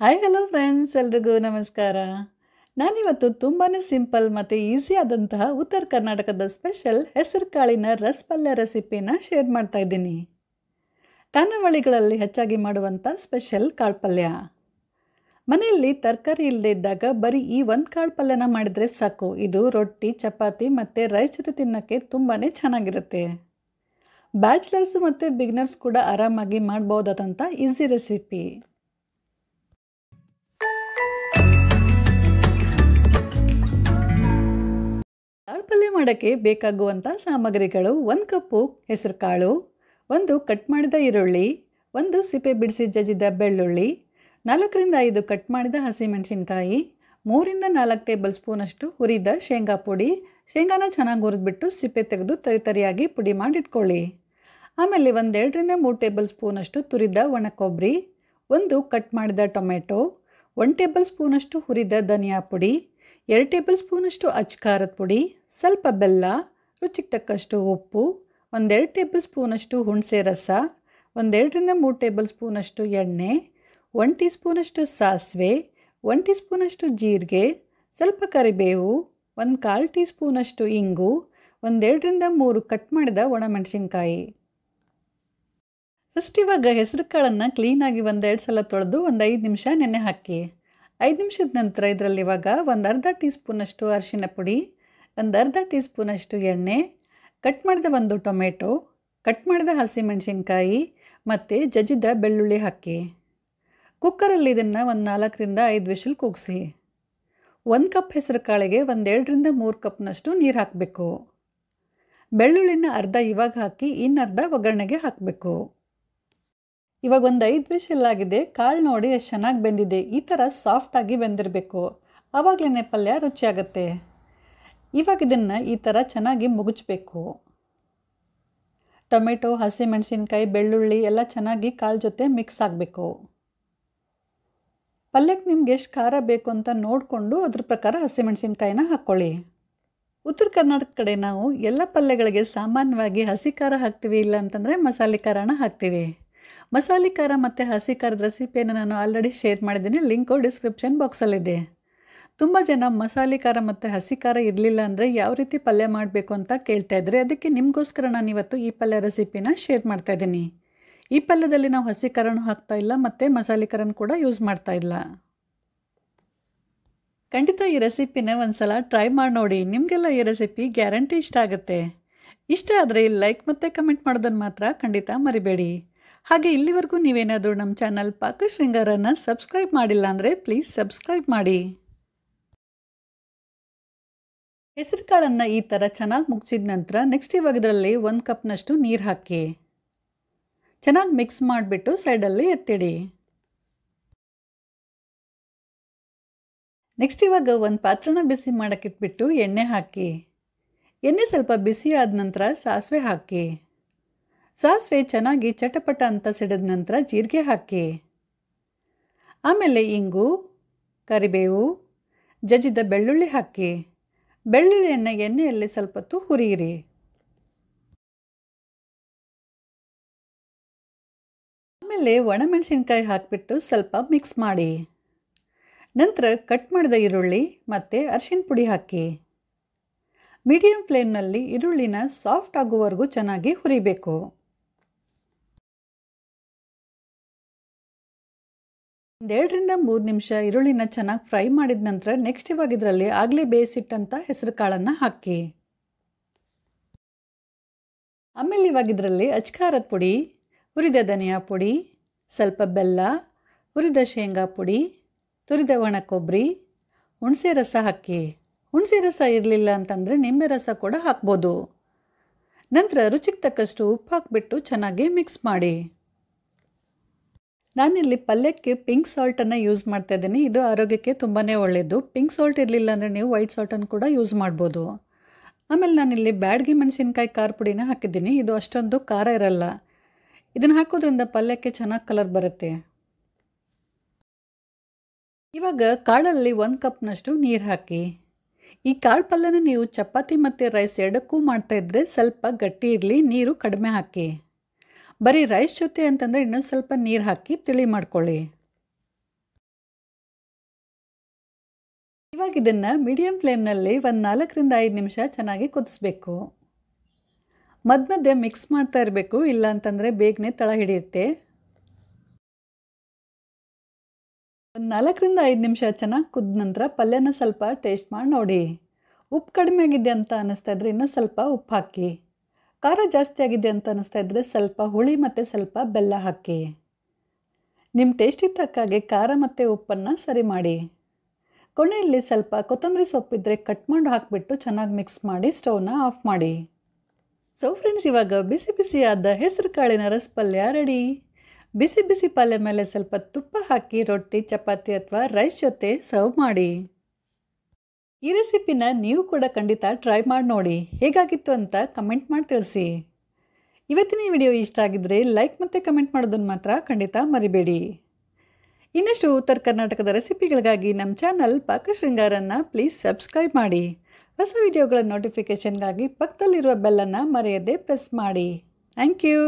hi hello friends ಎಲ್ರಿಗೂ ನಮಸ್ಕಾರ ನಾನಿವತ್ತು ತುಂಬಾ ಸಿಂಪಲ್ ಮತ್ತು ಈಸಿ ಆದಂತಹ ಉತ್ತರ ಕರ್ನಾಟಕದ ಸ್ಪೆಷಲ್ ಹೆಸರು ಕಾಳಿನ ರಸ್ ಪಲ್ಯ ರೆಸಿಪಿನ ಶೇರ್ ಮಾಡ್ತಾ ಇದ್ದೀನಿ ಖಾನಾವಳಿಗಳಲ್ಲಿ ಹೆಚ್ಚಾಗಿ ಮಾಡುವಂಥ ಸ್ಪೆಷಲ್ ಕಾಳು ಪಲ್ಯ ಮನೆಯಲ್ಲಿ ತರಕಾರಿ ಇಲ್ಲದೆ ಇದ್ದಾಗ ಬರೀ ಈ ಒಂದು ಕಾಳು ಪಲ್ಯನ ಮಾಡಿದರೆ ಸಾಕು ಇದು ರೊಟ್ಟಿ ಚಪಾತಿ ಮತ್ತು ರೈಸ್ ತಿನ್ನೋಕ್ಕೆ ತುಂಬಾ ಚೆನ್ನಾಗಿರುತ್ತೆ ಬ್ಯಾಚ್ಲರ್ಸು ಮತ್ತು ಬಿಗ್ನರ್ಸ್ ಕೂಡ ಆರಾಮಾಗಿ ಮಾಡ್ಬೋದಾದಂಥ ಈಸಿ ರೆಸಿಪಿ ಪಲ್ಯ ಮಾಡೋಕ್ಕೆ ಬೇಕಾಗುವಂಥ ಸಾಮಗ್ರಿಗಳು ಒಂದು ಕಪ್ಪು ಹೆಸರು ಕಾಳು ಒಂದು ಕಟ್ ಮಾಡಿದ ಈರುಳ್ಳಿ ಒಂದು ಸಿಪ್ಪೆ ಬಿಡಿಸಿ ಜಜ್ಜಿದ ಬೆಳ್ಳುಳ್ಳಿ ನಾಲ್ಕರಿಂದ ಐದು ಕಟ್ ಮಾಡಿದ ಹಸಿಮೆಣಸಿನ್ಕಾಯಿ ಮೂರಿಂದ ನಾಲ್ಕು ಟೇಬಲ್ ಸ್ಪೂನಷ್ಟು ಹುರಿದ ಶೇಂಗಾ ಪುಡಿ ಶೇಂಗಾನ ಚೆನ್ನಾಗಿ ಹುರಿದ್ಬಿಟ್ಟು ಸಿಪ್ಪೆ ತೆಗೆದು ತರಿ ತರಿಯಾಗಿ ಪುಡಿ ಮಾಡಿಟ್ಕೊಳ್ಳಿ ಆಮೇಲೆ ಒಂದೆರಡರಿಂದ ಮೂರು ಟೇಬಲ್ ಸ್ಪೂನಷ್ಟು ತುರಿದ ಒಣ ಕೊಬ್ಬರಿ ಒಂದು ಕಟ್ ಮಾಡಿದ ಟೊಮೆಟೊ ಒನ್ ಟೇಬಲ್ ಸ್ಪೂನಷ್ಟು ಹುರಿದ ಧನಿಯಾ ಪುಡಿ ಎರಡು ಟೇಬಲ್ ಸ್ಪೂನಷ್ಟು ಅಚ್ಚಕಾರದ ಪುಡಿ ಸ್ವಲ್ಪ ಬೆಲ್ಲ ರುಚಿಗೆ ತಕ್ಕಷ್ಟು ಉಪ್ಪು ಒಂದೆರಡು ಟೇಬಲ್ ಸ್ಪೂನಷ್ಟು ಹುಣಸೆ ರಸ ಒಂದೆರಡರಿಂದ ಮೂರು ಟೇಬಲ್ ಸ್ಪೂನಷ್ಟು ಎಣ್ಣೆ ಒನ್ ಟೀ ಸ್ಪೂನಷ್ಟು ಸಾಸಿವೆ ಒನ್ ಟೀ ಸ್ಪೂನಷ್ಟು ಜೀರಿಗೆ ಸ್ವಲ್ಪ ಕರಿಬೇವು ಒಂದು ಕಾಲು ಟೀ ಸ್ಪೂನಷ್ಟು ಇಂಗು ಒಂದೆರಡರಿಂದ ಮೂರು ಕಟ್ ಮಾಡಿದ ಒಣಮೆಣಸಿನ್ಕಾಯಿ ಫಸ್ಟ್ ಇವಾಗ ಹೆಸರು ಕಾಳನ್ನು ಕ್ಲೀನಾಗಿ ಒಂದೆರಡು ಸಲ ತೊಳೆದು ಒಂದು ಐದು ನಿಮಿಷ ನೆನೆ ಹಾಕಿ ಐದು ನಿಮಿಷದ ನಂತರ ಇದರಲ್ಲಿ ಇವಾಗ ಒಂದು ಅರ್ಧ ಟೀ ಸ್ಪೂನಷ್ಟು ಅರಿಶಿನ ಪುಡಿ ಒಂದು ಅರ್ಧ ಟೀ ಸ್ಪೂನಷ್ಟು ಎಣ್ಣೆ ಕಟ್ ಮಾಡಿದ ಒಂದು ಟೊಮೆಟೊ ಕಟ್ ಮಾಡಿದ ಹಸಿಮೆಣಸಿನ್ಕಾಯಿ ಮತ್ತು ಜಜ್ಜಿದ ಬೆಳ್ಳುಳ್ಳಿ ಹಾಕಿ ಕುಕ್ಕರಲ್ಲಿ ಇದನ್ನು ಒಂದು ನಾಲ್ಕರಿಂದ ಐದು ವಿಷಲ್ ಕೂಗಿಸಿ ಒಂದು ಕಪ್ ಹೆಸರು ಕಾಳಿಗೆ ಒಂದೆರಡರಿಂದ ಮೂರು ಕಪ್ನಷ್ಟು ನೀರು ಹಾಕಬೇಕು ಬೆಳ್ಳುಳ್ಳಿನ ಅರ್ಧ ಇವಾಗ ಹಾಕಿ ಇನ್ನರ್ಧ ಒಗ್ಗರಣೆಗೆ ಹಾಕಬೇಕು ಇವಾಗ ಒಂದು ಐದು ವಿಷಲ್ ಆಗಿದೆ ಕಾಳು ನೋಡಿ ಎಷ್ಟು ಚೆನ್ನಾಗಿ ಬೆಂದಿದೆ ಈ ಥರ ಸಾಫ್ಟಾಗಿ ಬೆಂದಿರಬೇಕು ಆವಾಗಲೇ ಪಲ್ಯ ರುಚಿಯಾಗತ್ತೆ ಇವಾಗ ಇದನ್ನು ಈ ಥರ ಚೆನ್ನಾಗಿ ಮುಗಿಸ್ಬೇಕು ಟೊಮೆಟೊ ಹಸಿಮೆಣಸಿನ್ಕಾಯಿ ಬೆಳ್ಳುಳ್ಳಿ ಎಲ್ಲ ಚೆನ್ನಾಗಿ ಕಾಳು ಜೊತೆ ಮಿಕ್ಸ್ ಆಗಬೇಕು ಪಲ್ಯಕ್ಕೆ ನಿಮ್ಗೆ ಎಷ್ಟು ಖಾರ ಬೇಕು ಅಂತ ನೋಡಿಕೊಂಡು ಅದ್ರ ಪ್ರಕಾರ ಹಸಿಮೆಣಸಿನ್ಕಾಯಿನ ಹಾಕ್ಕೊಳ್ಳಿ ಉತ್ತರ ಕರ್ನಾಟಕ ಕಡೆ ನಾವು ಎಲ್ಲ ಪಲ್ಯಗಳಿಗೆ ಸಾಮಾನ್ಯವಾಗಿ ಹಸಿ ಖಾರ ಹಾಕ್ತೀವಿ ಇಲ್ಲ ಅಂತಂದರೆ ಮಸಾಲೆ ಖಾರನ ಹಾಕ್ತೀವಿ ಮಸಾಲೆ ಖಾರ ಮತ್ತು ಹಸಿ ಖಾರದ ರೆಸಿಪಿಯನ್ನು ನಾನು ಆಲ್ರೆಡಿ ಶೇರ್ ಮಾಡಿದ್ದೀನಿ ಲಿಂಕು ಡಿಸ್ಕ್ರಿಪ್ಷನ್ ಬಾಕ್ಸಲ್ಲಿದೆ ತುಂಬ ಜನ ಮಸಾಲೆ ಖಾರ ಮತ್ತು ಹಸಿ ಖಾರ ಇರಲಿಲ್ಲ ಅಂದರೆ ಯಾವ ರೀತಿ ಪಲ್ಯ ಮಾಡಬೇಕು ಅಂತ ಕೇಳ್ತಾ ಇದ್ದರೆ ಅದಕ್ಕೆ ನಿಮಗೋಸ್ಕರ ನಾನು ಇವತ್ತು ಈ ಪಲ್ಯ ರೆಸಿಪಿನ ಶೇರ್ ಇದ್ದೀನಿ ಈ ಪಲ್ಯದಲ್ಲಿ ನಾವು ಹಸಿ ಖಾರನೂ ಹಾಕ್ತಾ ಇಲ್ಲ ಮತ್ತು ಮಸಾಲೆ ಖಾರನ ಕೂಡ ಯೂಸ್ ಮಾಡ್ತಾ ಇಲ್ಲ ಖಂಡಿತ ಈ ರೆಸಿಪಿನ ಒಂದು ಸಲ ಟ್ರೈ ಮಾಡಿ ನೋಡಿ ನಿಮಗೆಲ್ಲ ಈ ರೆಸಿಪಿ ಗ್ಯಾರಂಟಿ ಇಷ್ಟ ಆಗುತ್ತೆ ಇಷ್ಟ ಆದರೆ ಲೈಕ್ ಮತ್ತು ಕಮೆಂಟ್ ಮಾಡೋದನ್ನು ಮಾತ್ರ ಖಂಡಿತ ಮರಿಬೇಡಿ ಹಾಗೆ ಇಲ್ಲಿವರೆಗೂ ನೀವೇನಾದರೂ ನಮ್ಮ ಚಾನಲ್ ಪಾಕ ಶೃಂಗಾರನ ಸಬ್ಸ್ಕ್ರೈಬ್ ಮಾಡಿಲ್ಲ ಅಂದರೆ ಪ್ಲೀಸ್ ಸಬ್ಸ್ಕ್ರೈಬ್ ಮಾಡಿ ಹೆಸರು ಕಾಳನ್ನು ಈ ಥರ ಚೆನ್ನಾಗಿ ಮುಗಿಸಿದ ನಂತರ ನೆಕ್ಸ್ಟ್ ಇವಾಗ ಇದರಲ್ಲಿ ಒಂದು ಕಪ್ನಷ್ಟು ನೀರು ಹಾಕಿ ಚೆನ್ನಾಗಿ ಮಿಕ್ಸ್ ಮಾಡಿಬಿಟ್ಟು ಸೈಡಲ್ಲಿ ಎತ್ತಿಡಿ ನೆಕ್ಸ್ಟ್ ಇವಾಗ ಒಂದು ಪಾತ್ರನ ಬಿಸಿ ಮಾಡೋಕ್ಕಿಟ್ಬಿಟ್ಟು ಎಣ್ಣೆ ಹಾಕಿ ಎಣ್ಣೆ ಸ್ವಲ್ಪ ಬಿಸಿ ಆದ ನಂತರ ಸಾಸಿವೆ ಹಾಕಿ ಸಾಸಿವೆ ಚೆನ್ನಾಗಿ ಚಟಪಟ ಅಂತ ಸಿಡಿದ ನಂತರ ಜೀರಿಗೆ ಹಾಕಿ ಆಮೇಲೆ ಇಂಗು ಕರಿಬೇವು ಜಜ್ಜಿದ ಬೆಳ್ಳುಳ್ಳಿ ಹಾಕಿ ಬೆಳ್ಳುಳ್ಳಿಯನ್ನು ಎಣ್ಣೆಯಲ್ಲಿ ಸ್ವಲ್ಪ ಹೊತ್ತು ಹುರಿಯಿರಿ ಆಮೇಲೆ ಒಣಮೆಣಸಿನ್ಕಾಯಿ ಹಾಕಿಬಿಟ್ಟು ಸ್ವಲ್ಪ ಮಿಕ್ಸ್ ಮಾಡಿ ನಂತರ ಕಟ್ ಮಾಡಿದ ಈರುಳ್ಳಿ ಮತ್ತು ಅರಿಶಿನ ಪುಡಿ ಹಾಕಿ ಮೀಡಿಯಂ ಫ್ಲೇಮ್ನಲ್ಲಿ ಈರುಳ್ಳಿನ ಸಾಫ್ಟ್ ಆಗುವವರೆಗೂ ಚೆನ್ನಾಗಿ ಹುರಿಬೇಕು ಒಂದೆರಡರಿಂದ ಮೂರು ನಿಮಿಷ ಈರುಳ್ಳಿನ ಚೆನ್ನಾಗಿ ಫ್ರೈ ಮಾಡಿದ ನಂತರ ನೆಕ್ಸ್ಟ್ ಇವಾಗ ಇದರಲ್ಲಿ ಆಗಲೇ ಬೇಯಿಸಿಟ್ಟಂಥ ಹೆಸರು ಕಾಳನ್ನು ಹಾಕಿ ಆಮೇಲೆ ಇವಾಗ ಇದರಲ್ಲಿ ಅಚ್ಕಾರದ ಪುಡಿ ಹುರಿದ ಧನಿಯಾ ಪುಡಿ ಸ್ವಲ್ಪ ಬೆಲ್ಲ ಹುರಿದ ಶೇಂಗಾ ಪುಡಿ ತುರಿದ ಒಣ ಕೊಬ್ಬರಿ ಹುಣಸೆ ರಸ ಹಾಕಿ ಹುಣಸೆ ರಸ ಇರಲಿಲ್ಲ ಅಂತಂದರೆ ನಿಂಬೆ ರಸ ಕೂಡ ಹಾಕ್ಬೋದು ನಂತರ ರುಚಿಗೆ ತಕ್ಕಷ್ಟು ಉಪ್ಪು ಹಾಕಿಬಿಟ್ಟು ಚೆನ್ನಾಗಿ ಮಿಕ್ಸ್ ಮಾಡಿ ನಾನಿಲ್ಲಿ ಪಲ್ಯಕ್ಕೆ ಪಿಂಕ್ ಸಾಲ್ಟನ್ನು ಯೂಸ್ ಮಾಡ್ತಾ ಇದ್ದೀನಿ ಇದು ಆರೋಗ್ಯಕ್ಕೆ ತುಂಬಾ ಒಳ್ಳೆಯದು ಪಿಂಕ್ ಸಾಲ್ಟ್ ಇರಲಿಲ್ಲ ಅಂದರೆ ನೀವು ವೈಟ್ ಸಾಲ್ಟನ್ನು ಕೂಡ ಯೂಸ್ ಮಾಡ್ಬೋದು ಆಮೇಲೆ ನಾನಿಲ್ಲಿ ಬ್ಯಾಡ್ಗೆ ಮೆಣಸಿನ್ಕಾಯಿ ಖಾರ ಪುಡಿನ ಹಾಕಿದ್ದೀನಿ ಇದು ಅಷ್ಟೊಂದು ಖಾರ ಇರಲ್ಲ ಇದನ್ನು ಹಾಕೋದ್ರಿಂದ ಪಲ್ಯಕ್ಕೆ ಚೆನ್ನಾಗಿ ಕಲರ್ ಬರುತ್ತೆ ಇವಾಗ ಕಾಳಲ್ಲಿ ಒಂದು ಕಪ್ನಷ್ಟು ನೀರು ಹಾಕಿ ಈ ಕಾಳು ಪಲ್ಯನ ನೀವು ಚಪಾತಿ ಮತ್ತು ರೈಸ್ ಎರಡಕ್ಕೂ ಮಾಡ್ತಾಯಿದ್ರೆ ಸ್ವಲ್ಪ ಗಟ್ಟಿ ಇರಲಿ ನೀರು ಕಡಿಮೆ ಹಾಕಿ ಬರೀ ರೈಸ್ ಜೊತೆ ಅಂತಂದರೆ ಇನ್ನೊಂದು ಸ್ವಲ್ಪ ನೀರು ಹಾಕಿ ತಿಳಿ ಮಾಡ್ಕೊಳ್ಳಿ ಇವಾಗ ಇದನ್ನು ಮೀಡಿಯಂ ಫ್ಲೇಮ್ನಲ್ಲಿ ಒಂದು ನಾಲ್ಕರಿಂದ ಐದು ನಿಮಿಷ ಚೆನ್ನಾಗಿ ಕುದಿಸ್ಬೇಕು ಮಧ್ಯ ಮಧ್ಯೆ ಮಿಕ್ಸ್ ಮಾಡ್ತಾ ಇರಬೇಕು ಇಲ್ಲ ಅಂತಂದರೆ ಬೇಗನೆ ತಳ ಹಿಡಿಯುತ್ತೆ ಒಂದು ನಾಲ್ಕರಿಂದ ಐದು ನಿಮಿಷ ಚೆನ್ನಾಗಿ ಕುದ್ದ ನಂತರ ಪಲ್ಯನ ಸ್ವಲ್ಪ ಟೇಸ್ಟ್ ಮಾಡಿ ನೋಡಿ ಉಪ್ಪು ಕಡಿಮೆ ಆಗಿದೆ ಅಂತ ಅನ್ನಿಸ್ತಾ ಇದ್ರೆ ಇನ್ನೂ ಸ್ವಲ್ಪ ಉಪ್ಪು ಹಾಕಿ ಖಾರ ಜಾಸ್ತಿ ಆಗಿದೆ ಅಂತ ಅನ್ನಿಸ್ತಾ ಇದ್ದರೆ ಸ್ವಲ್ಪ ಹುಳಿ ಮತ್ತು ಸ್ವಲ್ಪ ಬೆಲ್ಲ ಹಾಕಿ ನಿಮ್ಮ ಟೇಸ್ಟಿಗೆ ತಕ್ಕ ಹಾಗೆ ಖಾರ ಮತ್ತು ಉಪ್ಪನ್ನು ಸರಿ ಮಾಡಿ ಕೊನೆಯಲ್ಲಿ ಸ್ವಲ್ಪ ಕೊತ್ತಂಬರಿ ಸೊಪ್ಪಿದ್ದರೆ ಕಟ್ ಮಾಡಿ ಹಾಕಿಬಿಟ್ಟು ಚೆನ್ನಾಗಿ ಮಿಕ್ಸ್ ಮಾಡಿ ಸ್ಟೌವ್ನ ಆಫ್ ಮಾಡಿ ಸೊ ಫ್ರೆಂಡ್ಸ್ ಇವಾಗ ಬಿಸಿ ಬಿಸಿಯಾದ ಹೆಸರು ಕಾಳಿನ ರಸ ಪಲ್ಯ ರೆಡಿ ಬಿಸಿ ಬಿಸಿ ಪಲ್ಯ ಮೇಲೆ ಸ್ವಲ್ಪ ತುಪ್ಪ ಹಾಕಿ ರೊಟ್ಟಿ ಚಪಾತಿ ಅಥವಾ ರೈಸ್ ಜೊತೆ ಸರ್ವ್ ಮಾಡಿ ಈ ರೆಸಿಪಿನ ನೀವು ಕೂಡ ಖಂಡಿತ ಟ್ರೈ ಮಾಡಿ ನೋಡಿ ಹೇಗಾಗಿತ್ತು ಅಂತ ಕಮೆಂಟ್ ಮಾಡಿ ತಿಳಿಸಿ ಇವತ್ತಿನ ವಿಡಿಯೋ ಇಷ್ಟ ಆಗಿದ್ದರೆ ಲೈಕ್ ಮತ್ತು ಕಮೆಂಟ್ ಮಾಡೋದನ್ನು ಮಾತ್ರ ಖಂಡಿತ ಮರಿಬೇಡಿ ಇನ್ನಷ್ಟು ಉತ್ತರ ಕರ್ನಾಟಕದ ರೆಸಿಪಿಗಳಿಗಾಗಿ ನಮ್ಮ ಚಾನಲ್ ಪಾಕ ಶೃಂಗಾರನ್ನು ಪ್ಲೀಸ್ ಸಬ್ಸ್ಕ್ರೈಬ್ ಮಾಡಿ ಹೊಸ ವಿಡಿಯೋಗಳ ನೋಟಿಫಿಕೇಷನ್ಗಾಗಿ ಪಕ್ಕದಲ್ಲಿರುವ ಬೆಲ್ಲನ್ನು ಮರೆಯದೇ ಪ್ರೆಸ್ ಮಾಡಿ ಥ್ಯಾಂಕ್ ಯು